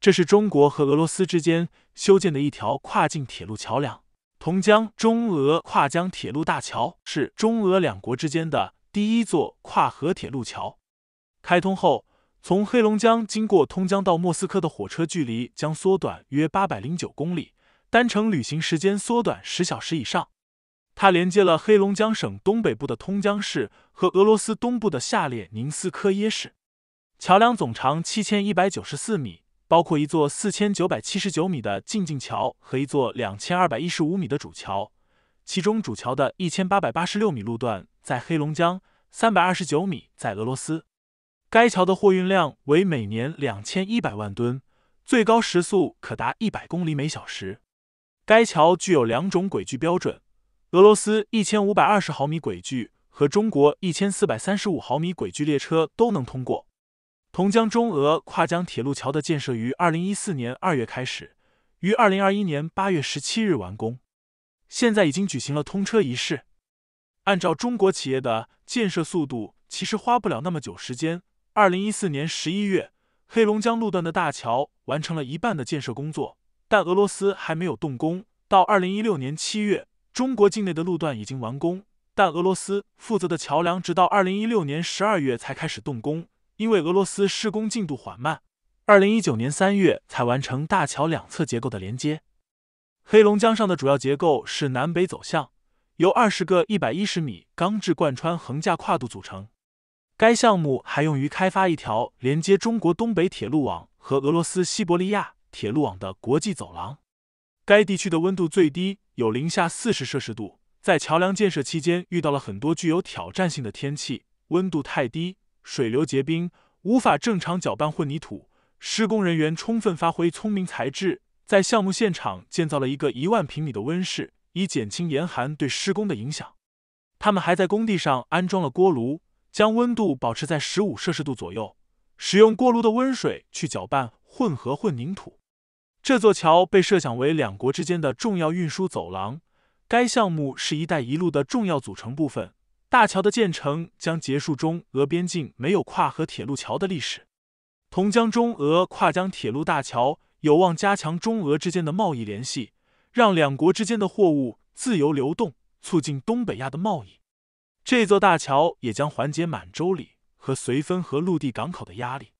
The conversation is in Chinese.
这是中国和俄罗斯之间修建的一条跨境铁路桥梁——同江中俄跨江铁路大桥，是中俄两国之间的第一座跨河铁路桥。开通后，从黑龙江经过通江到莫斯科的火车距离将缩短约八百零九公里，单程旅行时间缩短十小时以上。它连接了黑龙江省东北部的通江市和俄罗斯东部的下列宁斯科耶市。桥梁总长七千一百九十四米。包括一座四千九百七十九米的进境桥和一座两千二百一十五米的主桥，其中主桥的一千八百八十六米路段在黑龙江，三百二十九米在俄罗斯。该桥的货运量为每年两千一百万吨，最高时速可达一百公里每小时。该桥具有两种轨距标准，俄罗斯一千五百二十毫米轨距和中国一千四百三十五毫米轨距列车都能通过。同江中俄跨江铁路桥的建设于二零一四年二月开始，于二零二一年八月十七日完工，现在已经举行了通车仪式。按照中国企业的建设速度，其实花不了那么久时间。二零一四年十一月，黑龙江路段的大桥完成了一半的建设工作，但俄罗斯还没有动工。到二零一六年七月，中国境内的路段已经完工，但俄罗斯负责的桥梁直到二零一六年十二月才开始动工。因为俄罗斯施工进度缓慢，二零一九年三月才完成大桥两侧结构的连接。黑龙江上的主要结构是南北走向，由二十个一百一十米钢制贯穿横架跨度组成。该项目还用于开发一条连接中国东北铁路网和俄罗斯西伯利亚铁路网的国际走廊。该地区的温度最低有零下四十摄氏度，在桥梁建设期间遇到了很多具有挑战性的天气，温度太低。水流结冰，无法正常搅拌混凝土。施工人员充分发挥聪明才智，在项目现场建造了一个一万平米的温室，以减轻严寒对施工的影响。他们还在工地上安装了锅炉，将温度保持在十五摄氏度左右，使用锅炉的温水去搅拌混合混凝土。这座桥被设想为两国之间的重要运输走廊，该项目是一带一路的重要组成部分。大桥的建成将结束中俄边境没有跨河铁路桥的历史。同江中俄跨江铁路大桥有望加强中俄之间的贸易联系，让两国之间的货物自由流动，促进东北亚的贸易。这座大桥也将缓解满洲里和绥芬河陆地港口的压力。